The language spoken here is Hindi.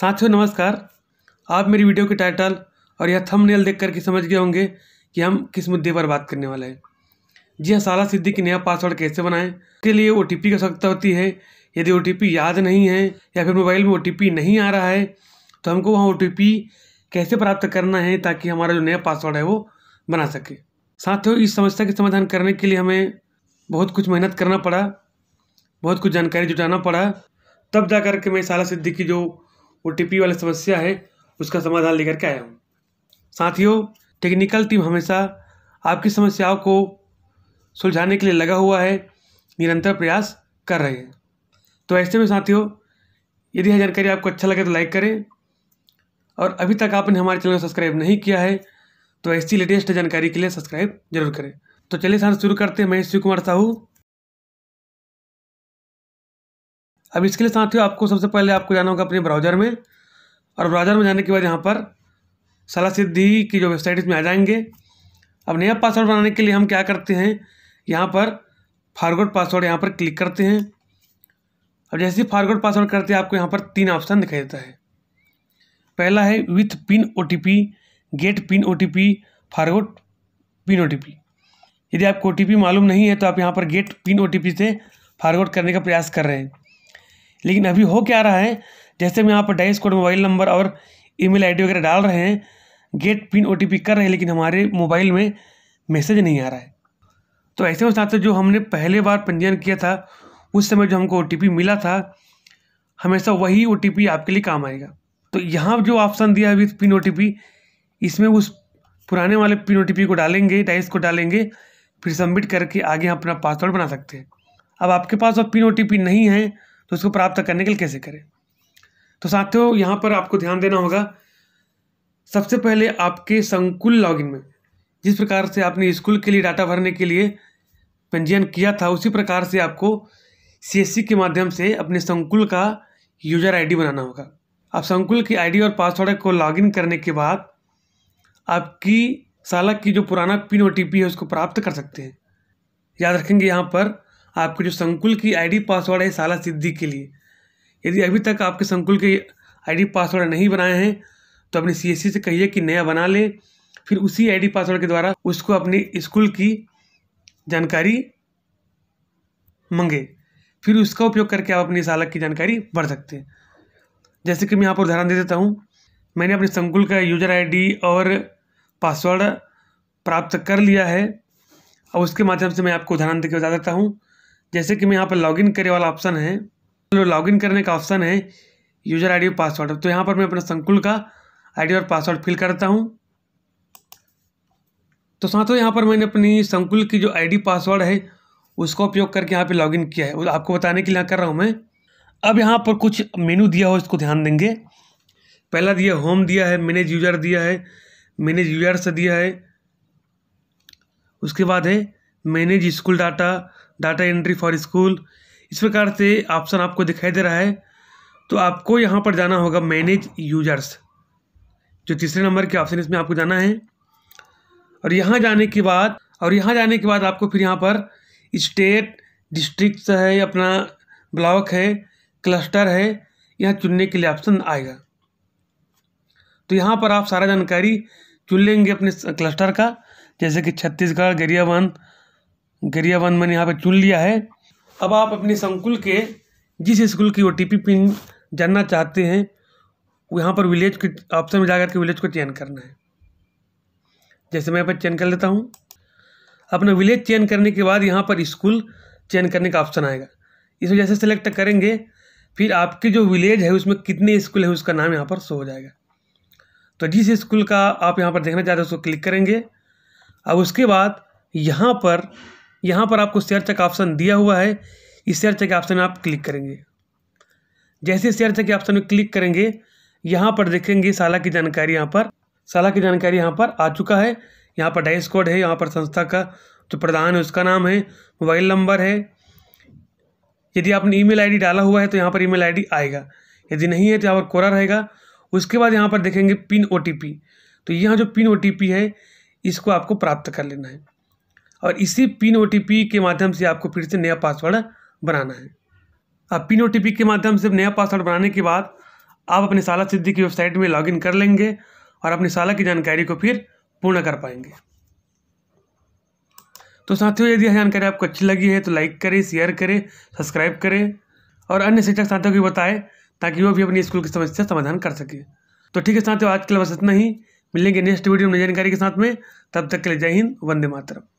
साथियों नमस्कार आप मेरी वीडियो के टाइटल और यह थंबनेल देख करके समझ गए होंगे कि हम किस मुद्दे पर बात करने वाले हैं जी हाँ साला सिद्धि की नया पासवर्ड कैसे बनाएं के लिए ओ टी की आवश्यकता होती है यदि ओ याद नहीं है या फिर मोबाइल में ओ नहीं आ रहा है तो हमको वहाँ ओ कैसे प्राप्त करना है ताकि हमारा जो नया पासवर्ड है वो बना सके साथियों इस समस्या के समाधान करने के लिए हमें बहुत कुछ मेहनत करना पड़ा बहुत कुछ जानकारी जुटाना पड़ा तब जा कर के मैं साला सिद्धि की जो वो टिप्पी वाली समस्या है उसका समाधान लेकर के आया हूँ साथियों टेक्निकल टीम हमेशा आपकी समस्याओं को सुलझाने के लिए लगा हुआ है निरंतर प्रयास कर रहे हैं तो ऐसे में साथियों यदि यह जानकारी आपको अच्छा लगे तो लाइक करें और अभी तक आपने हमारे चैनल को सब्सक्राइब नहीं किया है तो ऐसी लेटेस्ट जानकारी के लिए सब्सक्राइब जरूर करें तो चलिए साथ शुरू करते हैं मैं शिव कुमार साहू अब इसके लिए साथियों आपको सबसे पहले आपको जाना होगा अपने ब्राउज़र में और ब्राउज़र में जाने के बाद यहाँ पर सलाह सिद्धि की जो वेबसाइट इसमें आ जाएंगे अब नया पासवर्ड बनाने के लिए हम क्या करते हैं यहाँ पर फारगोड पासवर्ड यहाँ पर क्लिक करते हैं अब जैसे ही फारगोड पासवर्ड करते हैं आपको यहाँ पर तीन ऑप्शन दिखाई देता है पहला है with pin O get pin O T pin O यदि आपको ओ मालूम नहीं है तो आप यहाँ पर गेट पिन ओ से फारगोड करने का प्रयास कर रहे हैं लेकिन अभी हो क्या रहा है जैसे हम यहाँ पर डाइस कोड मोबाइल नंबर और ईमेल आईडी वगैरह डाल रहे हैं गेट पिन ओ कर रहे हैं लेकिन हमारे मोबाइल में मैसेज नहीं आ रहा है तो ऐसे में साथ जो हमने पहले बार पंजीयन किया था उस समय जो हमको ओ मिला था हमेशा वही ओ आपके लिए काम आएगा तो यहाँ जो ऑप्शन दिया है पिन ओ इसमें उस पुराने वाले पिन ओ को डालेंगे डाइस को डालेंगे फिर सबमिट करके आगे हम अपना पासवर्ड बना सकते हैं अब आपके पास वह पिन ओ नहीं है तो उसको प्राप्त करने के लिए कैसे करें तो साथियों यहाँ पर आपको ध्यान देना होगा सबसे पहले आपके संकुल लॉगिन में जिस प्रकार से आपने स्कूल के लिए डाटा भरने के लिए पंजीयन किया था उसी प्रकार से आपको सी के माध्यम से अपने संकुल का यूजर आईडी बनाना होगा आप संकुल की आईडी और पासवर्ड को लॉगिन करने के बाद आपकी सालक की जो पुराना पिन ओ है उसको प्राप्त कर सकते हैं याद रखेंगे यहाँ पर आपके जो संकुल की आईडी पासवर्ड है साला सिद्धि के लिए यदि अभी तक आपके संकुल के आईडी पासवर्ड नहीं बनाए हैं तो अपने सीएससी से कहिए कि नया बना लें फिर उसी आईडी पासवर्ड के द्वारा उसको अपने स्कूल की जानकारी मंगे फिर उसका उपयोग करके आप अपनी सालक की जानकारी भर सकते हैं जैसे कि मैं यहाँ पर उदाहरण दे देता हूँ मैंने अपने संकुल का यूजर आईडी और पासवर्ड प्राप्त कर लिया है और उसके माध्यम से मैं आपको उदाहरण देकर बता देता हूँ जैसे कि मैं यहाँ पर लॉगिन करे वाला ऑप्शन है तो लॉगिन करने का ऑप्शन है यूजर आईडी और पासवर्ड तो यहाँ पर मैं अपना संकुल का आईडी और पासवर्ड फिल करता हूँ तो साथ यहाँ पर मैंने अपनी संकुल की जो आईडी पासवर्ड है उसका उपयोग करके यहाँ पे लॉगिन किया है आपको बताने के लिए कर रहा हूँ मैं अब यहाँ पर कुछ मेनू दिया हो इसको ध्यान देंगे पहला दिया होम दिया है मैनेज यूजर दिया है मैनेज यूजर से दिया है उसके बाद है manage school data data entry for school इस प्रकार से ऑप्शन आपको दिखाई दे रहा है तो आपको यहाँ पर जाना होगा मैनेज यूजर्स जो तीसरे नंबर के ऑप्शन इसमें आपको जाना है और यहाँ जाने के बाद और यहाँ जाने के बाद आपको फिर यहाँ पर स्टेट डिस्ट्रिक्ट है अपना ब्लॉक है क्लस्टर है यहाँ चुनने के लिए ऑप्शन आएगा तो यहाँ पर आप सारा जानकारी चुन लेंगे अपने क्लस्टर का जैसे कि छत्तीसगढ़ गरियाबंद गरिया वन मैंने यहाँ पे चुन लिया है अब आप अपने संकुल के जिस स्कूल की ओ पिन जानना चाहते हैं यहाँ पर विलेज के ऑप्शन में जा के विलेज को चयन करना है जैसे मैं यहाँ पर चयन कर लेता हूँ अपना विलेज चयन करने के बाद यहाँ पर स्कूल चयन करने का ऑप्शन आएगा इस वजह से सेलेक्ट करेंगे फिर आपके जो विलेज है उसमें कितने स्कूल है उसका नाम यहाँ पर शो हो जाएगा तो जिस स्कूल का आप यहाँ पर देखना चाहते हो उसको क्लिक करेंगे अब उसके बाद यहाँ पर यहाँ पर आपको सर्च चेक ऑप्शन दिया हुआ है इस शेयर चेक ऑप्शन में आप क्लिक करेंगे जैसे सर्च के ऑप्शन में क्लिक करेंगे यहाँ पर देखेंगे साला की जानकारी यहाँ पर साला की जानकारी यहाँ पर आ चुका है यहाँ पर डैश कोड है यहाँ पर संस्था का जो प्रधान है उसका नाम है मोबाइल नंबर है यदि आपने ई मेल डाला हुआ है तो यहाँ पर ई मेल आएगा यदि नहीं है तो यहाँ पर कोरा रहेगा उसके बाद यहाँ पर देखेंगे पिन ओ तो यहाँ जो पिन ओ है इसको आपको प्राप्त कर लेना है और इसी पिन ओ के माध्यम से आपको फिर से नया पासवर्ड बनाना है अब पिन ओ के माध्यम से नया पासवर्ड बनाने के बाद आप अपने साला सिद्धि की वेबसाइट में लॉगिन कर लेंगे और अपनी साला की जानकारी को फिर पूर्ण कर पाएंगे तो साथियों यदि यह जानकारी आपको अच्छी लगी है तो लाइक करें शेयर करें सब्सक्राइब करें और अन्य शिक्षक साथियों को बताएं ताकि वो भी अपनी स्कूल की समस्या समाधान कर सके तो ठीक है साथियों आज के लिए बस इतना ही मिलेंगे नेक्स्ट वीडियो में जानकारी के साथ में तब तक के लिए जय हिंद वंदे मातरम